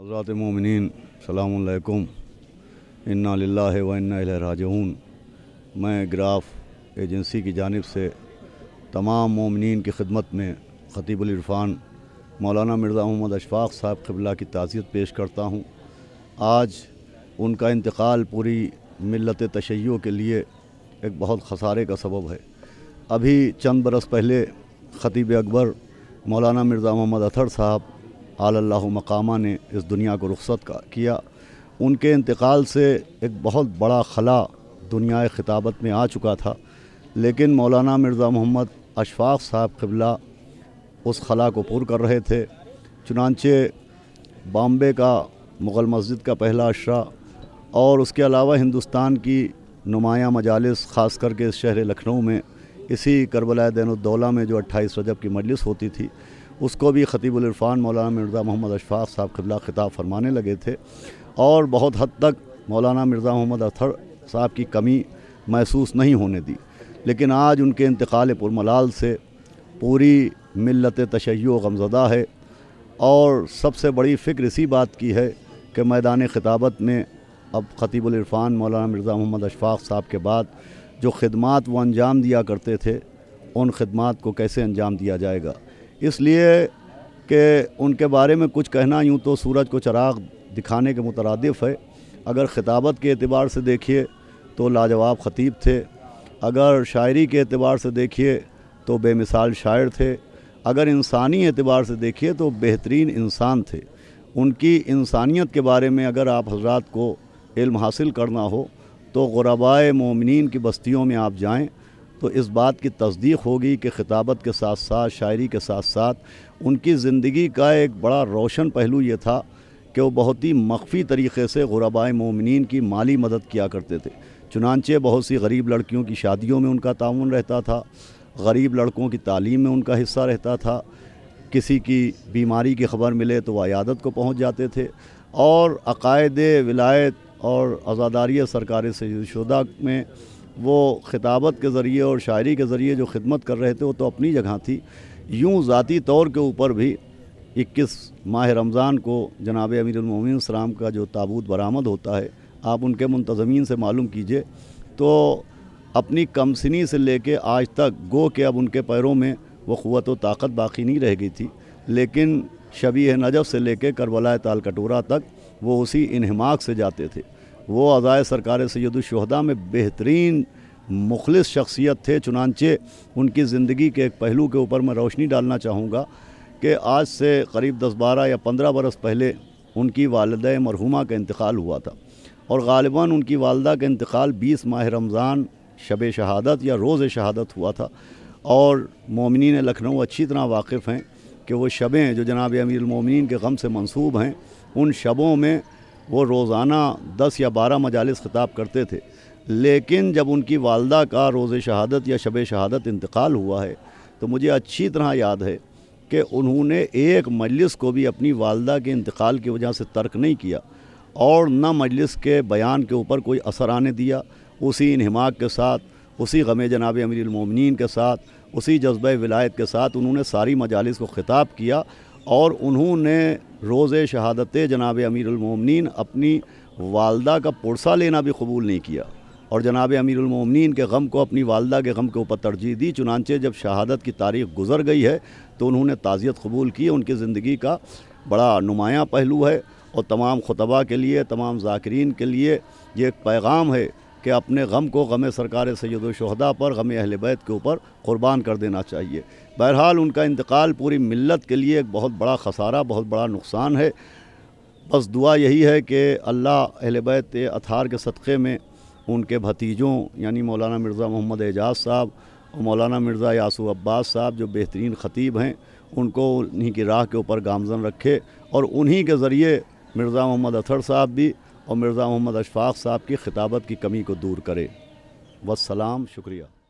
حضرات مومنین السلام علیکم انا للہ و انا الہ راجعون میں گراف ایجنسی کی جانب سے تمام مومنین کی خدمت میں خطیب العرفان مولانا مرزا محمد اشفاق صاحب قبلہ کی تعزیت پیش کرتا ہوں آج ان کا انتقال پوری ملت تشیعوں کے لیے ایک بہت خسارے کا سبب ہے ابھی چند برس پہلے خطیب اکبر مولانا مرزا محمد اطہر صاحب آل اللہ مقامہ نے اس دنیا کو رخصت کیا ان کے انتقال سے ایک بہت بڑا خلا دنیا خطابت میں آ چکا تھا لیکن مولانا مرزا محمد اشفاق صاحب قبلہ اس خلا کو پر کر رہے تھے چنانچہ بامبے کا مغل مسجد کا پہلا اشرہ اور اس کے علاوہ ہندوستان کی نمایاں مجالس خاص کر کے اس شہر لکھنؤ میں اسی کربلا دین الدولہ میں جو اٹھائیس وجب کی مجلس ہوتی تھی اس کو بھی خطیب العرفان مولانا مرزا محمد اشفاق صاحب قبلہ خطاب فرمانے لگے تھے اور بہت حد تک مولانا مرزا محمد اثر صاحب کی کمی محسوس نہیں ہونے دی لیکن آج ان کے انتقال پر ملال سے پوری ملت تشیع و غمزدہ ہے اور سب سے بڑی فکر اسی بات کی ہے کہ میدان خطابت میں اب خطیب العرفان مولانا مرزا محمد اشفاق صاحب کے بعد جو خدمات وہ انجام دیا کرتے تھے ان خدمات کو کیسے انجام دیا جائے گا اس لیے کہ ان کے بارے میں کچھ کہنا یوں تو سورج کو چراغ دکھانے کے مترادف ہے اگر خطابت کے اعتبار سے دیکھیے تو لاجواب خطیب تھے اگر شاعری کے اعتبار سے دیکھیے تو بے مثال شاعر تھے اگر انسانی اعتبار سے دیکھیے تو بہترین انسان تھے ان کی انسانیت کے بارے میں اگر آپ حضرات کو علم حاصل کرنا ہو تو غربائے مومنین کی بستیوں میں آپ جائیں تو اس بات کی تصدیق ہوگی کہ خطابت کے ساتھ ساتھ شاعری کے ساتھ ساتھ ان کی زندگی کا ایک بڑا روشن پہلو یہ تھا کہ وہ بہت ہی مخفی طریقے سے غربائے مومنین کی مالی مدد کیا کرتے تھے چنانچہ بہت سی غریب لڑکیوں کی شادیوں میں ان کا تعاون رہتا تھا غریب لڑکوں کی تعلیم میں ان کا حصہ رہتا تھا کسی کی بیماری کی خبر ملے تو وہ عیادت کو پہنچ جاتے تھے اور عقائد ولایت اور سرکار سرکاری شدہ میں وہ خطابت کے ذریعے اور شاعری کے ذریعے جو خدمت کر رہے تھے وہ تو اپنی جگہ تھی یوں ذاتی طور کے اوپر بھی اکیس ماہ رمضان کو جناب امیر المومن السلام کا جو تابوت برآمد ہوتا ہے آپ ان کے منتظمین سے معلوم کیجئے تو اپنی کم سنی سے لے کے آج تک گو کہ اب ان کے پیروں میں وہ قوت و طاقت باقی نہیں رہ گئی تھی لیکن شبیہ نجف سے لے کے کربلا تالکٹورہ تک وہ اسی انہماک سے جاتے تھے وہ عزائے سرکار سید الشہداء میں بہترین مخلص شخصیت تھے چنانچہ ان کی زندگی کے ایک پہلو کے اوپر میں روشنی ڈالنا چاہوں گا کہ آج سے قریب دس بارہ یا پندرہ برس پہلے ان کی والدہ مرحومہ کا انتقال ہوا تھا اور غالباً ان کی والدہ کا انتقال بیس ماہ رمضان شب شہادت یا روز شہادت ہوا تھا اور مومنین لکھنؤ اچھی طرح واقف ہیں کہ وہ شبیں جو جناب امیر المومنین کے غم سے منصوب ہیں ان شبوں میں وہ روزانہ دس یا بارہ مجالس خطاب کرتے تھے لیکن جب ان کی والدہ کا روز شہادت یا شب شہادت انتقال ہوا ہے تو مجھے اچھی طرح یاد ہے کہ انہوں نے ایک مجلس کو بھی اپنی والدہ کے انتقال کی وجہ سے ترک نہیں کیا اور نہ مجلس کے بیان کے اوپر کوئی اثر آنے دیا اسی انہماک کے ساتھ اسی غم جناب امیر المومنین کے ساتھ اسی جذبہ ولایت کے ساتھ انہوں نے ساری مجالس کو خطاب کیا اور انہوں نے روز شہادت جناب امیر المومنین اپنی والدہ کا پرسہ لینا بھی قبول نہیں کیا اور جناب امیر المومنین کے غم کو اپنی والدہ کے غم کے اوپر ترجیح دی چنانچہ جب شہادت کی تاریخ گزر گئی ہے تو انہوں نے تعزیت قبول کی ان کی زندگی کا بڑا نمایاں پہلو ہے اور تمام خطبہ کے لیے تمام ذاکرین کے لیے یہ ایک پیغام ہے کہ اپنے غم کو غم سرکار سید و شہدہ پر غم اہل بیت کے اوپر قربان کر دینا چاہیے بہرحال ان کا انتقال پوری ملت کے لیے ایک بہت بڑا خسارہ بہت بڑا نقصان ہے بس دعا یہی ہے کہ اللہ اہل بیت اتھار کے صدقے میں ان کے بھتیجوں یعنی مولانا مرزا محمد اعجاز صاحب اور مولانا مرزا یاسو عباس صاحب جو بہترین خطیب ہیں ان کو انہی کی راہ کے اوپر گامزن رکھے اور انہی کے ذریعے مرزا محمد اطہر صاحب بھی اور مرزا محمد اشفاق صاحب کی خطابت کی کمی کو دور کرے وسلام شکریہ